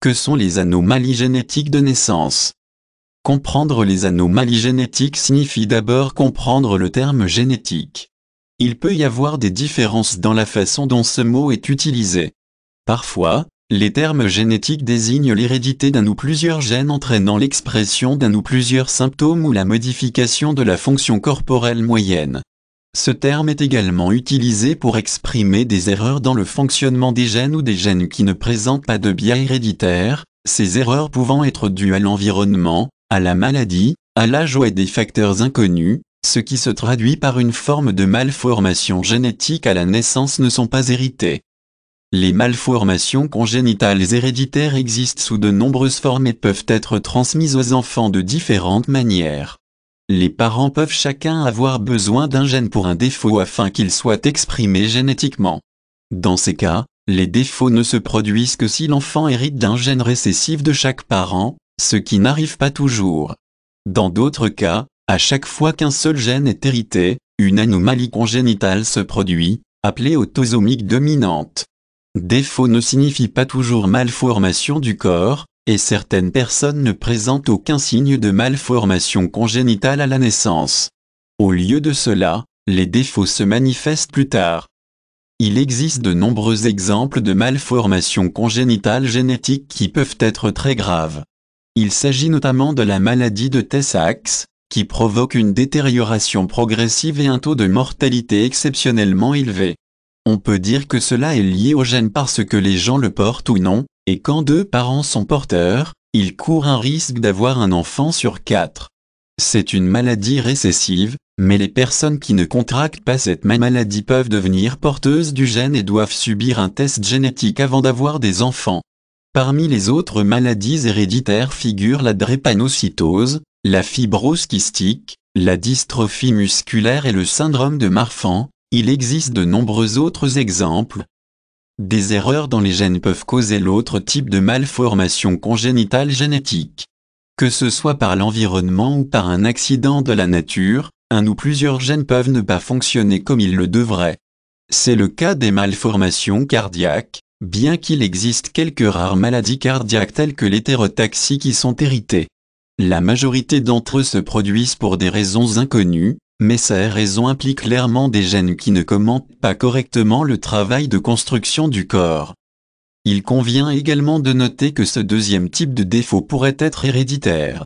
Que sont les anomalies génétiques de naissance Comprendre les anomalies génétiques signifie d'abord comprendre le terme génétique. Il peut y avoir des différences dans la façon dont ce mot est utilisé. Parfois, les termes génétiques désignent l'hérédité d'un ou plusieurs gènes entraînant l'expression d'un ou plusieurs symptômes ou la modification de la fonction corporelle moyenne. Ce terme est également utilisé pour exprimer des erreurs dans le fonctionnement des gènes ou des gènes qui ne présentent pas de biais héréditaires, ces erreurs pouvant être dues à l'environnement, à la maladie, à l'âge ou à des facteurs inconnus, ce qui se traduit par une forme de malformation génétique à la naissance ne sont pas héritées. Les malformations congénitales héréditaires existent sous de nombreuses formes et peuvent être transmises aux enfants de différentes manières. Les parents peuvent chacun avoir besoin d'un gène pour un défaut afin qu'il soit exprimé génétiquement. Dans ces cas, les défauts ne se produisent que si l'enfant hérite d'un gène récessif de chaque parent, ce qui n'arrive pas toujours. Dans d'autres cas, à chaque fois qu'un seul gène est hérité, une anomalie congénitale se produit, appelée autosomique dominante. Défaut ne signifie pas toujours malformation du corps, et certaines personnes ne présentent aucun signe de malformation congénitale à la naissance. Au lieu de cela, les défauts se manifestent plus tard. Il existe de nombreux exemples de malformations congénitales génétiques qui peuvent être très graves. Il s'agit notamment de la maladie de Tessax, qui provoque une détérioration progressive et un taux de mortalité exceptionnellement élevé. On peut dire que cela est lié au gène parce que les gens le portent ou non, et quand deux parents sont porteurs, ils courent un risque d'avoir un enfant sur quatre. C'est une maladie récessive, mais les personnes qui ne contractent pas cette même maladie peuvent devenir porteuses du gène et doivent subir un test génétique avant d'avoir des enfants. Parmi les autres maladies héréditaires figurent la drépanocytose, la fibrose kystique, la dystrophie musculaire et le syndrome de Marfan, il existe de nombreux autres exemples. Des erreurs dans les gènes peuvent causer l'autre type de malformation congénitale génétique. Que ce soit par l'environnement ou par un accident de la nature, un ou plusieurs gènes peuvent ne pas fonctionner comme ils le devraient. C'est le cas des malformations cardiaques, bien qu'il existe quelques rares maladies cardiaques telles que l'hétérotaxie qui sont héritées. La majorité d'entre eux se produisent pour des raisons inconnues, mais ces raisons impliquent clairement des gènes qui ne commentent pas correctement le travail de construction du corps. Il convient également de noter que ce deuxième type de défaut pourrait être héréditaire.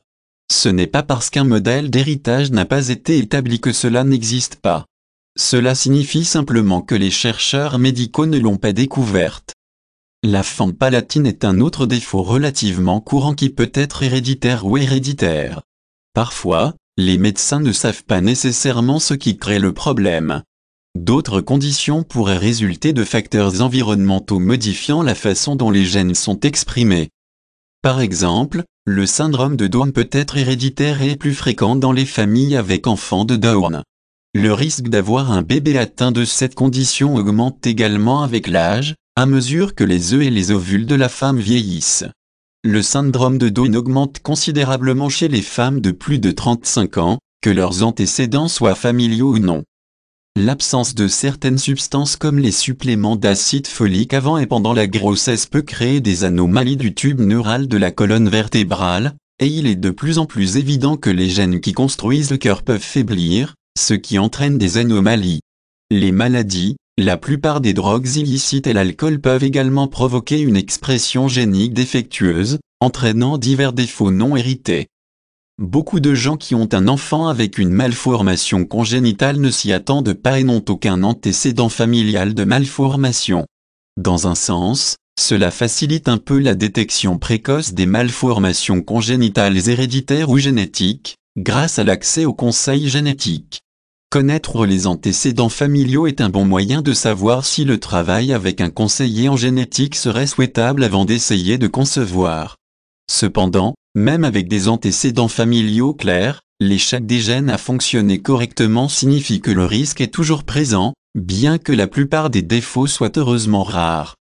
Ce n'est pas parce qu'un modèle d'héritage n'a pas été établi que cela n'existe pas. Cela signifie simplement que les chercheurs médicaux ne l'ont pas découverte. La fente palatine est un autre défaut relativement courant qui peut être héréditaire ou héréditaire. Parfois, les médecins ne savent pas nécessairement ce qui crée le problème. D'autres conditions pourraient résulter de facteurs environnementaux modifiant la façon dont les gènes sont exprimés. Par exemple, le syndrome de Down peut être héréditaire et plus fréquent dans les familles avec enfants de Down. Le risque d'avoir un bébé atteint de cette condition augmente également avec l'âge, à mesure que les œufs et les ovules de la femme vieillissent. Le syndrome de Down augmente considérablement chez les femmes de plus de 35 ans, que leurs antécédents soient familiaux ou non. L'absence de certaines substances comme les suppléments d'acide folique avant et pendant la grossesse peut créer des anomalies du tube neural de la colonne vertébrale, et il est de plus en plus évident que les gènes qui construisent le cœur peuvent faiblir, ce qui entraîne des anomalies. Les maladies, la plupart des drogues illicites et l'alcool peuvent également provoquer une expression génique défectueuse, entraînant divers défauts non hérités. Beaucoup de gens qui ont un enfant avec une malformation congénitale ne s'y attendent pas et n'ont aucun antécédent familial de malformation. Dans un sens, cela facilite un peu la détection précoce des malformations congénitales héréditaires ou génétiques, grâce à l'accès aux conseils génétiques. Connaître les antécédents familiaux est un bon moyen de savoir si le travail avec un conseiller en génétique serait souhaitable avant d'essayer de concevoir. Cependant, même avec des antécédents familiaux clairs, l'échec des gènes à fonctionner correctement signifie que le risque est toujours présent, bien que la plupart des défauts soient heureusement rares.